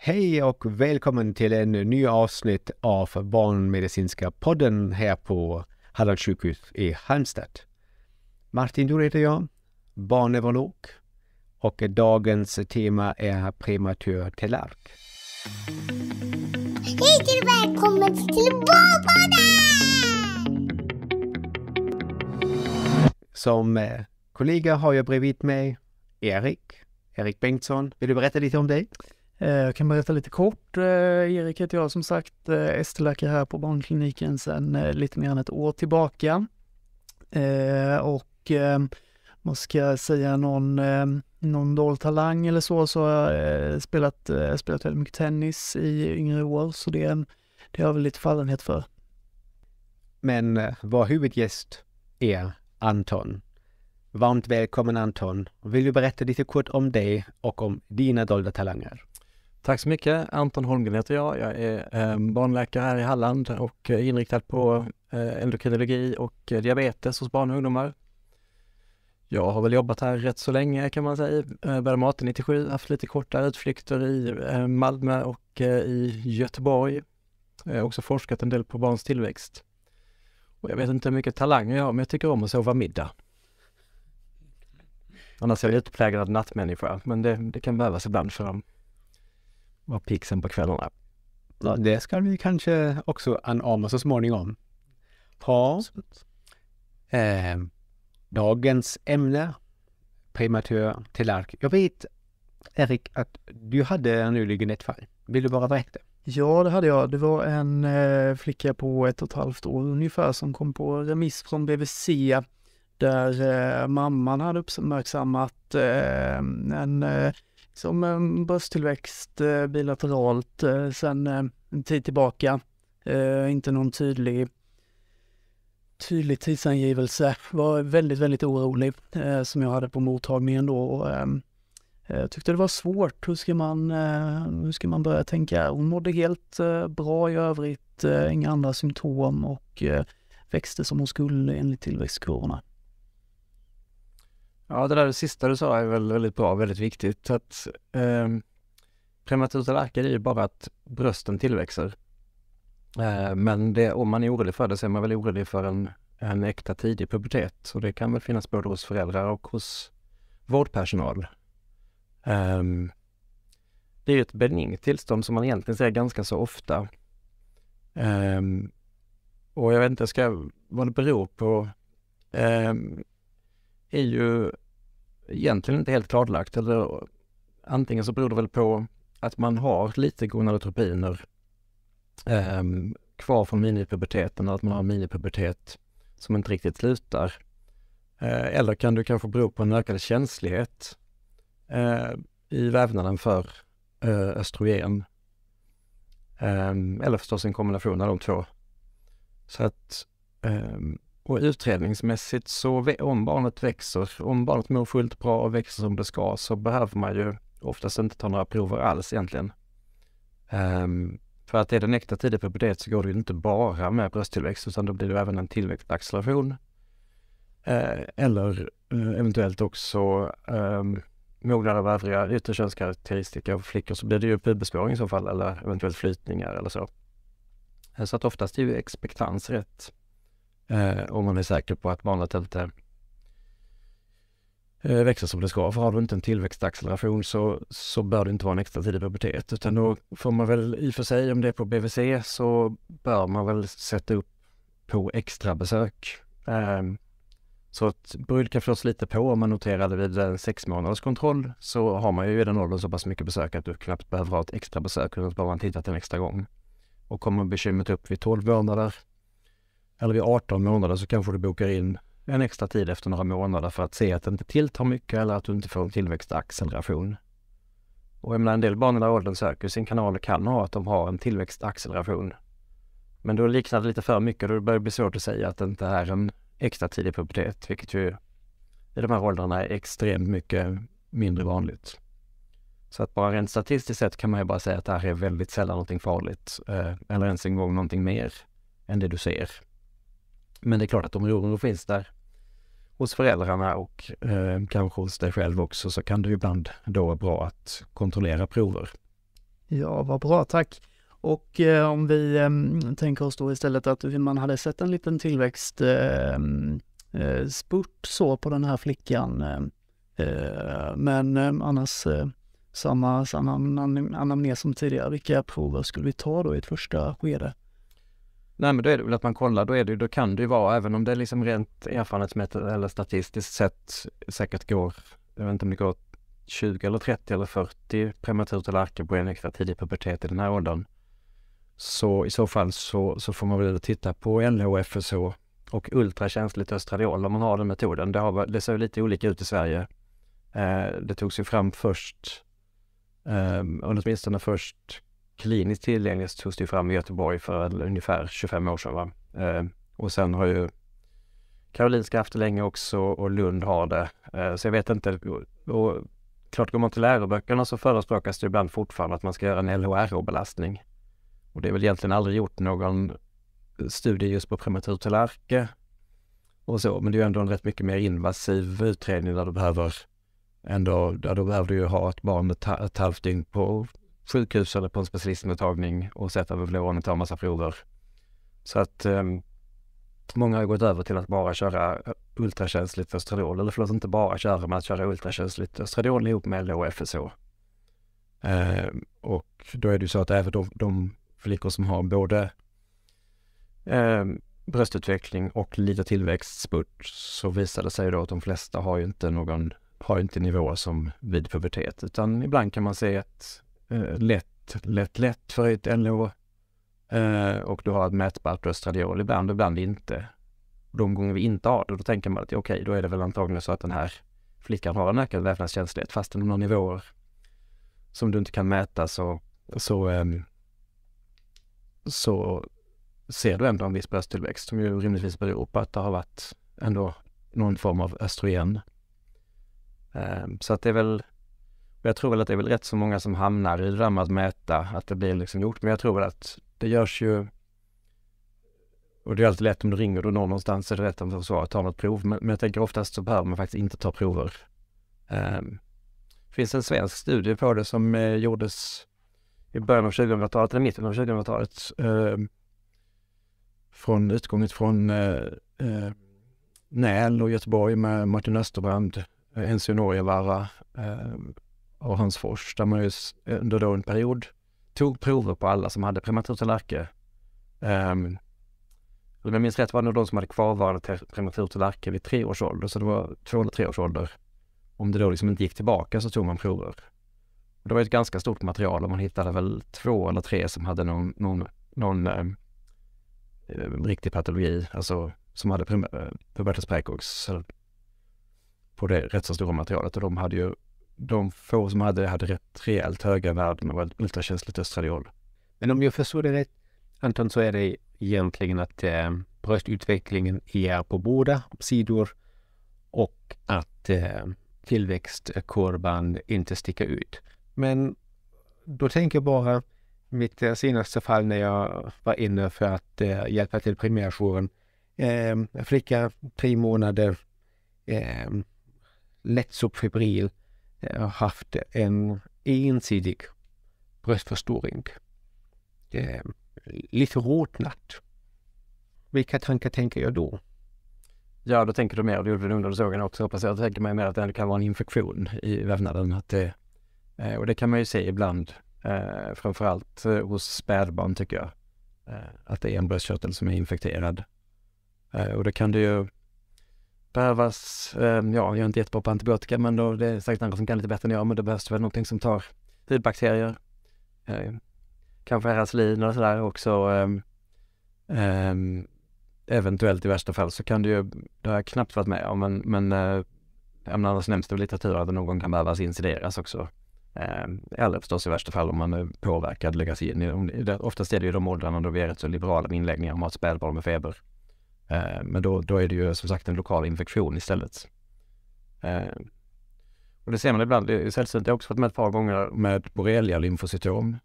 Hej och välkommen till en ny avsnitt av Barnmedicinska podden här på Hallands sjukhus i Halmstad. Martin Dor heter jag, barnneurolog och dagens tema är prematur telark. Hej och välkommen till Barnpodden! Som eh, kollega har jag bredvid mig Erik, Erik Bengtsson. Vill du berätta lite om dig? Eh, jag kan berätta lite kort. Eh, Erik heter jag som sagt, eh, ST-läkare här på barnkliniken sedan lite mer än ett år tillbaka. Och man ska säga någon, någon dold talang eller så, så har jag spelat, spelat väldigt mycket tennis i yngre år, så det, det har jag väl lite fallenhet för. Men vår huvudgäst är Anton. Varmt välkommen Anton. Vill du berätta lite kort om dig och om dina dolda talanger? Tack så mycket. Anton Holmgren heter jag. Jag är ehm, barnläkare här i Halland och eh, inriktad på eh, endokrinologi och eh, diabetes hos barn och ungdomar. Jag har väl jobbat här rätt så länge kan man säga. Började med AT-97, haft lite kortare utflykter i ehm, Malmö och i Göteborg. Jag har också forskat en del på barns tillväxt. Och jag vet inte hur mycket talang jag har, men jag tycker om att sova middag. Annars är jag utpräglad nattmänniska, men det, det kan behövas ibland för dem vara pigg sen på kvällarna. Ja, det ska vi kanske också anamma så småningom. Ja. Eh, dagens ämne, primatör Telark. Jag vet, Erik, att du hade nyligen ett fall. Vill du bara berätta? Ja, det hade jag. Det var en eh, flicka på ett och ett halvt år ungefär som kom på remiss från BVC där eh, mamman hade uppmärksammat eh, en eh, som eh, börstillväxt eh, bilateralt eh, sen en tid tillbaka. Inte någon tydlig tydlig tidsangivelse. Var väldigt, väldigt orolig som jag hade på mottagningen då och ehm, tyckte det var svårt. Hur ska man, hur ska man börja tänka? Hon mådde helt bra i övrigt, inga andra symptom och växte som hon skulle enligt tillväxtkurvorna. Ja, det där det sista du sa är väl väldigt bra, väldigt viktigt. Att, eh, prematurta värkar är ju bara att brösten tillväxer. Eh, men det, om man är orolig för det så är man väl orolig för en, en äkta tidig pubertet. Och det kan väl finnas både hos föräldrar och hos vårdpersonal. Eh, det är ju ett benignt tillstånd som man egentligen ser ganska så ofta. Ehm, och jag vet inte ska, vad det beror på. Ehm, är ju egentligen inte helt klarlagt. Eller, antingen så beror det väl på att man har lite gonadotropiner eh, kvar från minipuberteten, att man har en minipubertet som inte riktigt slutar. Eh, eller kan det kanske bero på en ökad känslighet eh, i vävnaden för eh, östrogen. Ehm, eller förstås en kombination av de två. Så att ehm, och utredningsmässigt så om barnet växer, om barnet mår fullt bra och växer som det ska så behöver man ju oftast inte ta några prover alls egentligen. Um, för att är den äkta tidig pubertet så går det ju inte bara med brösttillväxt utan då blir det även en tillväxtacceleration. Uh, eller uh, eventuellt också um, ehm, mognad av övriga yttre könskaraktäristika för flickor så blir det ju pubespåring i så fall eller eventuellt flytningar eller så. Eh, så att oftast är ju expektans rätt Eh, om man är säker på att barnet inte eh, växer som det ska. För har du inte en tillväxtacceleration så, så bör det inte vara en extra tid i pubertet. Utan då får man väl i och för sig, om det är på BVC, så bör man väl sätta upp på extra besök. Eh, så att beroende kan förstås lite på om man noterade vid en sex månaders kontroll så har man ju i den åldern så pass mycket besök att du knappt behöver ha ett extra besök utan bara man tittat en extra gång. Och kommer bekymret upp vid 12 månader eller vid 18 månader så kanske du bokar in en extra tid efter några månader för att se att det inte tilltar mycket eller att du inte får en tillväxtacceleration. Och jag menar, en del barn i den åldern söker sin kanal och kan ha att de har en tillväxtacceleration. Men då liknar det lite för mycket och då börjar det bli svårt att säga att det inte är en extra tid i pubertet, vilket ju i de här åldrarna är extremt mycket mindre vanligt. Så att bara rent statistiskt sett kan man ju bara säga att det här är väldigt sällan någonting farligt eh, eller ens en gång någonting mer än det du ser. Men det är klart att om oron finns där hos föräldrarna och eh, kanske hos dig själv också så kan det ibland då vara bra att kontrollera prover. Ja, vad bra, tack. Och eh, om vi eh, tänker oss då istället att man hade sett en liten tillväxt ehm, eh, spurt så på den här flickan. Eh, eh, men ehm, annars samma, samma anamnes som tidigare. Vilka prover skulle vi ta då i ett första skede? Nej men då är det väl att man kollar, då, är det, då kan det ju vara, även om det liksom rent erfarenhetsmässigt eller statistiskt sett säkert går, jag vet inte om det går 20 eller 30 eller 40 prematurt eller en extra tidig pubertet i den här åldern. Så i så fall så, så får man väl titta på LH, och ultrakänsligt östradiol om man har den metoden. Det, har, det ser lite olika ut i Sverige. Eh, det togs ju fram först, eh, åtminstone först kliniskt tillgängligt togs det fram i Göteborg för ungefär 25 år sedan. Eh, och sen har ju Karolinska haft det länge också och Lund har det. Eh, så jag vet inte. Och, klart, går man till läroböckerna så förespråkas det ibland fortfarande att man ska göra en LHRO-belastning. Och det är väl egentligen aldrig gjort någon studie just på prematur och så, men det är ju ändå en rätt mycket mer invasiv utredning där du behöver ändå, där då behöver du ju ha ett barn ett, ett halvt dygn på sjukhus eller på en specialistmottagning och sett överflåren och ta en massa prover. Så att um, många har gått över till att bara köra eh, ultrakänsligt östradol, eller förlåt inte bara köra men att köra ultrakänsligt östradol ihop med LO och ehm, FSH. Uh, och då är det ju så att även de, de flickor som har både uh, bröstutveckling och lite tillväxtspurt så visar det sig då att de flesta har ju inte någon, har inte nivåer som vid pubertet, utan ibland kan man se att Eh, lätt, lätt, lätt för ett LO. Eh, och du har ett mätbart östradiol ibland och ibland inte. de gånger vi inte har det, då tänker man att okej, okay, då är det väl antagligen så att den här flickan har en ökad vävnadskänslighet fast den har nivåer som du inte kan mäta så, så, ehm, så ser du ändå en viss brösttillväxt som ju rimligtvis beror på att det har varit ändå någon form av östrogen. Ehm, så att det är väl jag tror väl att det är väl rätt så många som hamnar i det där med att mäta, att det blir liksom gjort. Men jag tror väl att det görs ju och det är alltid lätt om du ringer och någon någonstans så är det rätt om försvaret ta något prov. Men, men jag tänker oftast så behöver man faktiskt inte ta prover. Um, det finns en svensk studie på det som eh, gjordes i början av 2000-talet eller mitten av 2000-talet. Eh, från utgånget från eh, eh, Näl och Göteborg med Martin Österbrand, Enzo eh, Norjevara, ehm, och Hönsfors, där man ju under då en period tog prover på alla som hade prematur Um, om jag minns rätt var det de som hade kvarvarande prematur vid tre års ålder, så det var två eller tre års ålder. Om det då liksom inte gick tillbaka så tog man prover. det var ett ganska stort material och man hittade väl två eller tre som hade någon, någon, någon eh, riktig patologi, alltså som hade ehm, pubertas precox på det rätt så stora materialet och de hade ju de få som hade det hade rätt rejält höga värden av ultrakänsligt östradiol. Men om jag förstår det rätt, Anton, så är det egentligen att eh, bröstutvecklingen är på båda sidor och att eh, tillväxtkurvan inte sticker ut. Men då tänker jag bara mitt eh, senaste fall när jag var inne för att eh, hjälpa till primärjouren. Ehm, eh, flicka, tre månader, eh, lätt subfibril haft en ensidig bröstförstoring. Lite rodnat. Vilka tankar tänker jag då? Ja, då tänker du mer, det gjorde vi under sågen också hoppas jag, tänker mig mer att det kan vara en infektion i vävnaden. Att det, eh, och det kan man ju se ibland, eh, framförallt eh, hos spädbarn tycker jag, eh, att det är en bröstkörtel som är infekterad. och då kan det ju behövas, ehm, ja, jag är inte jättebra på antibiotika, men då, det är säkert andra som kan lite bättre än jag, men då behövs det väl någonting som tar hudbakterier. Ehm, kanske Heraclin och sådär också. Ehm, eventuellt i värsta fall så kan det ju, det har jag knappt varit med om, men, men eh, annars nämns det i litteraturen att någon kan behövas incideras också. Eller förstås i värsta fall om man är påverkad läggas in. Oftast är det ju de åldrarna då vi är rätt så liberala med inläggningar om att spädbarn med feber Eh, men då, då är det ju som sagt en lokal infektion istället. Eh, och det ser man ibland, det är sällsynt. Jag har också varit med ett par gånger med borrelia lymfocytom.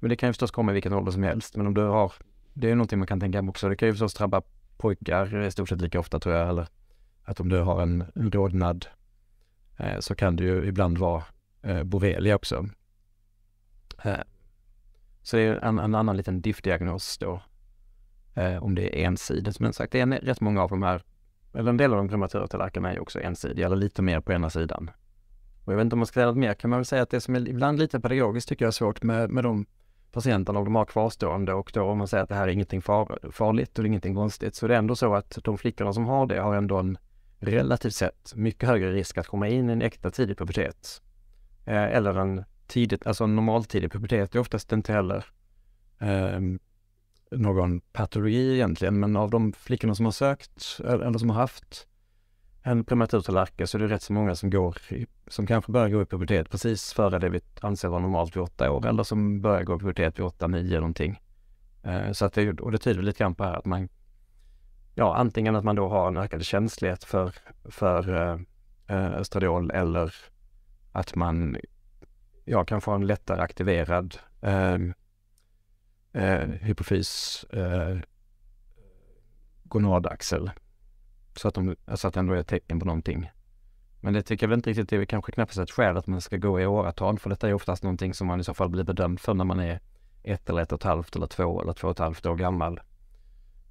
Men det kan ju förstås komma i vilken ålder som helst. Men om du har, det är ju någonting man kan tänka på också. Det kan ju förstås drabba pojkar i stort sett lika ofta tror jag. Eller att om du har en rodnad eh, så kan det ju ibland vara borrelia också. Så det är en, en annan liten dif-diagnos då. Eh, om det är ensidigt. Men sagt, det är rätt många av de här, eller en del av de krematöra tallrikarna är också ensidiga, eller lite mer på ena sidan. Och jag vet inte om man ska säga något mer, kan man väl säga att det som är ibland lite pedagogiskt tycker jag är svårt med, med de patienterna, om de har kvarstående och då om man säger att det här är ingenting far, farligt och ingenting konstigt, så det är ändå så att de flickorna som har det har ändå en relativt sett mycket högre risk att komma in i en äkta tidig pubertet. Eh, eller en tidigt, alltså en normaltidig pubertet det är oftast inte heller eh, någon patologi egentligen, men av de flickorna som har sökt eh, eller som har haft en prematurtallarka så är det rätt så många som går, i, som kanske börjar gå i pubertet precis före det vi anser vara normalt vid åtta år eller som börjar gå i pubertet vid åtta, nio någonting. Eh, så att det, och det tyder lite grann på här att man, ja antingen att man då har en ökad känslighet för, för äh, östradiol eller att man, ja kanske har en lättare aktiverad äh, eh, hypofys, eh, gonadaxel. Så att, de, alltså att det ändå är ett tecken på någonting. Men det tycker jag väl inte riktigt, det är kanske knappast ett skäl att man ska gå i åratal, för detta är oftast någonting som man i så fall blir bedömd för när man är ett eller ett och ett halvt eller två eller två och ett halvt år gammal.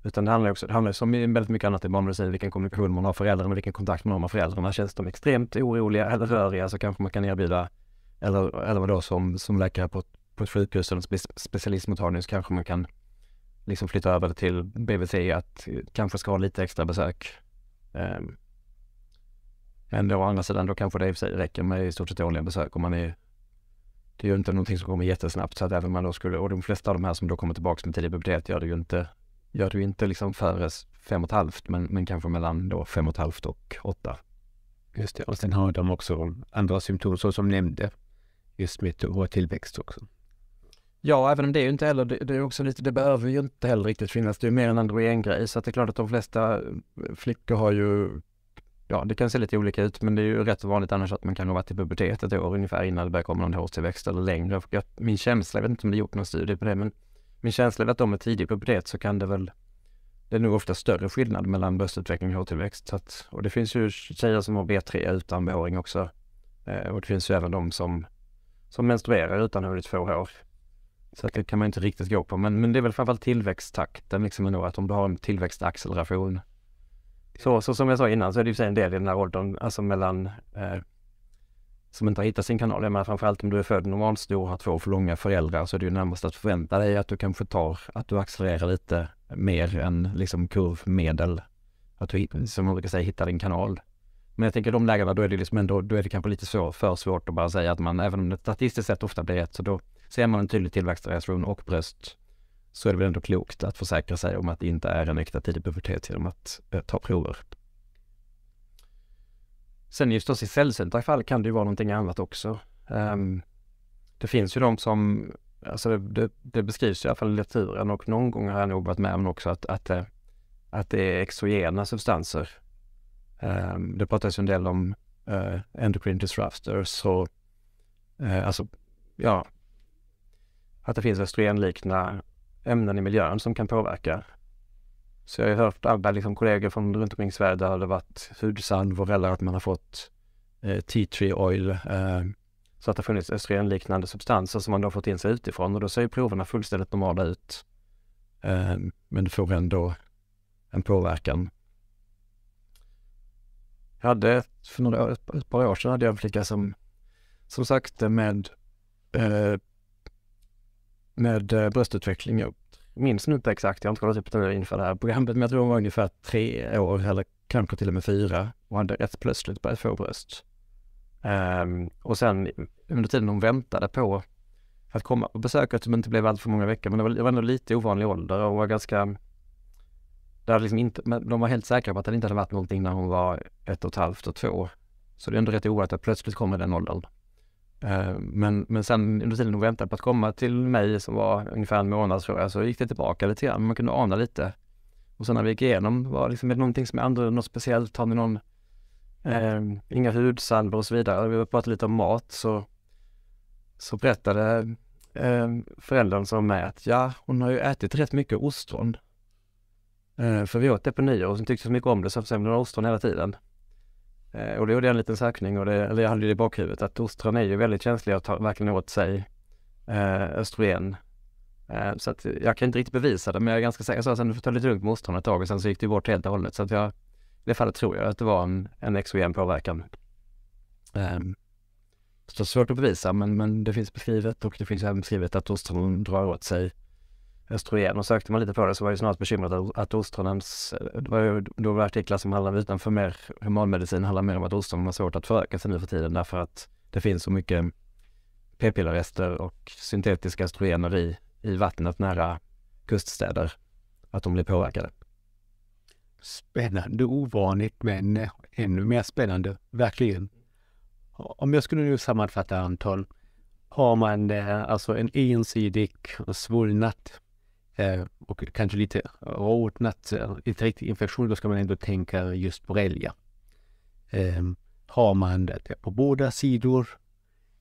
Utan det handlar också, det handlar som väldigt mycket annat i barnmedicin, vilken kommunikation man har med föräldrarna, vilken kontakt man har med föräldrarna. Känns de extremt oroliga eller röriga så kanske man kan erbjuda, eller, eller då som, som läkare på, på ett sjukhus eller en specialistmottagning så kanske man kan liksom flytta över det till BVC att kanske ska ha lite extra besök. Ehm, men då å andra sidan, då kanske det i och för sig räcker med i stort sett årliga besök om man är det är ju inte någonting som kommer jättesnabbt så att även man då skulle, och de flesta av de här som då kommer tillbaka med tidig pubertet gör det ju inte, gör det ju inte liksom före fem och ett halvt men, men kanske mellan då fem och ett halvt och åtta. Just det, och sen har de också andra symptom så som nämnde, just med tillväxt också. Ja, även om det är ju inte heller, det, är också lite, det behöver ju inte heller riktigt finnas, det är ju mer en androgen grej, så att det är klart att de flesta eh, flickor har ju, ja det kan se lite olika ut, men det är ju rätt vanligt annars att man kan ha varit i pubertet ett år ungefär innan det börjar komma någon hårtillväxt eller längre. Jag, min känsla, jag vet inte om det är gjort någon studie på det, men min känsla är att om är tidig pubertet så kan det väl, det är nog ofta större skillnad mellan bröstutveckling och hårtillväxt. Så att, och det finns ju tjejer som har B3 utan behåring också, eh, och det finns ju även de som, som menstruerar utan att hunnit få hår. Så att det kan man inte riktigt gå på. Men, men det är väl framförallt tillväxttakten liksom ändå, att om du har en tillväxtacceleration. Så, så som jag sa innan så är det ju en del i den här åldern, alltså mellan eh, som inte har hittat sin kanal. Jag menar framförallt om du är född normalstor och har två för långa föräldrar så är det ju närmast att förvänta dig att du kanske tar, att du accelererar lite mer än liksom kurvmedel. Att du, som man brukar säga, hittar din kanal. Men jag tänker de lägena, då är det liksom ändå, då är det kanske lite så, för svårt att bara säga att man, även om det statistiskt sett ofta blir rätt, så då ser man en tydlig tillväxt, tillväxtreaktion och bröst så är det väl ändå klokt att försäkra sig om att det inte är en äkta tidig pubertet genom att eh, ta prover. Sen just i sällsynta fall kan det ju vara någonting annat också. Um, det finns ju de som, alltså det, det, det, beskrivs i alla fall i litteraturen och någon gång har jag nog varit med om också att, att, att, eh, att det är exogena substanser. Um, det pratas ju en del om uh, endocrine disruptors och uh, alltså, ja, att det finns östrogenliknande ämnen i miljön som kan påverka. Så jag har hört andra liksom, kollegor från runt omkring Sverige där det varit hudsalvor eller att man har fått eh, tea tree oil. Eh, så att det funnits östrogenliknande substanser som man då fått in sig utifrån och då ser ju proverna fullständigt normala ut. Eh, men du får ändå en påverkan. Jag hade för några ett par år sedan hade jag en flicka som, som sökte med eh, med eh, bröstutveckling. Jag minns nu inte exakt, jag har inte kollat upp det inför det här programmet, men jag tror hon var ungefär tre år eller kanske till och med fyra och hade rätt plötsligt börjat få bröst. Um, och sen under tiden hon väntade på att komma på besöket som inte blev allt för många veckor, men det var, det var ändå lite ovanlig ålder och var ganska det liksom inte, de var helt säkra på att det inte hade varit någonting när hon var ett och ett halvt och två. Så det är ändå rätt ovanligt att plötsligt kommer den åldern. Eh, men, men sen under tiden hon väntade på att komma till mig som var ungefär en månad tror jag, så gick det tillbaka lite grann. Man kunde ana lite. Och sen när vi gick igenom, var liksom, är det någonting som är annorlunda, något speciellt? Har ni någon, eh, inga hudsalvor och så vidare? Vi pratade lite om mat så, så berättade eh, föräldern som med att ja, hon har ju ätit rätt mycket ostron. Eh, för vi åt det på nyår och sen tyckte så mycket om det så hon ostron hela tiden. Eh, och då gjorde jag en liten sökning och det, eller jag hade det i bakhuvudet att ostron är ju väldigt känsliga och tar verkligen åt sig eh, östrogen. Eh, så att jag kan inte riktigt bevisa det men jag är ganska säker. Jag sa sen du får ta lite lugnt med ostron ett tag och sen så gick det bort helt och hållet. Så att jag, i det fallet tror jag att det var en, en exogen påverkan. Um, så det är svårt att bevisa men, men det finns beskrivet och det finns även beskrivet att ostron drar åt sig östrogen och sökte man lite på det så var jag snarast bekymrat att, att ostronens, det var ju då artiklar som handlade utanför mer humanmedicin, handlade mer om att ostron har svårt att föröka sig nu för tiden därför att det finns så mycket p-pillerrester och syntetiska östrogener i, i vattnet nära kuststäder att de blir påverkade. Spännande, ovanligt men ännu mer spännande, verkligen. Om jag skulle nu sammanfatta antal, har man eh, alltså en ensidig svullnad Eh, och kanske lite rodnat, eh, inte riktigt infektion, då ska man ändå tänka just borrelia. Ehm, har man det på båda sidor,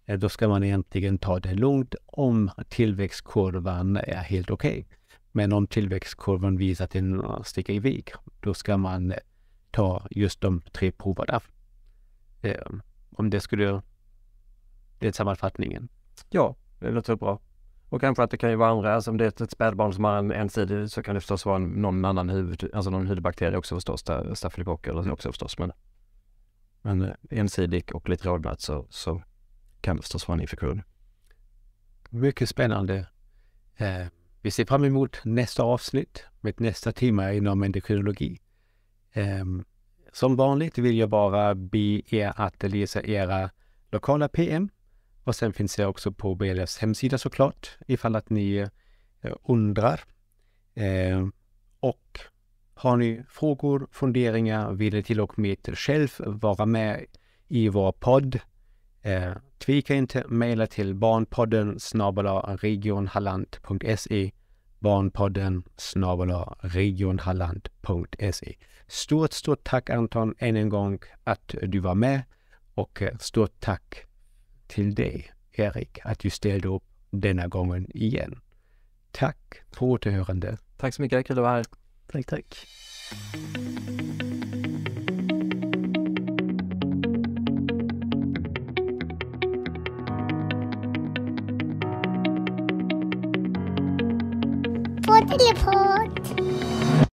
eh, då ska man egentligen ta det lugnt om tillväxtkurvan är helt okej. Okay. Men om tillväxtkurvan visar att den sticker iväg, då ska man ta just de tre proverna. Ehm, om det skulle... Det är sammanfattningen. Ja, det låter bra. Och kanske att det kan ju vara andra, alltså om det är ett spädbarn som har en ensidig så kan det förstås vara någon annan huvud, alltså någon hudbakterie också förstås, stafylokocker mm. också förstås. Men, men eh, ensidig och lite rodnad så, så kan det förstås vara en infektion. Mycket spännande. Eh, vi ser fram emot nästa avsnitt med nästa timme inom endokrinologi. Eh, som vanligt vill jag bara be er att läsa era lokala PM och sen finns jag också på BLFs hemsida såklart, ifall att ni eh, undrar. Eh, och har ni frågor, funderingar, vill ni till och med själv vara med i vår podd? Eh, tveka inte, mejla till barnpodden regionhalland.se barnpodden regionhalland.se Stort, stort tack Anton än en gång att du var med och stort tack till dig, Erik, att du ställde upp denna gången igen. Tack på återhörande. Tack så mycket, kul att vara här. Tack, tack. På teleport.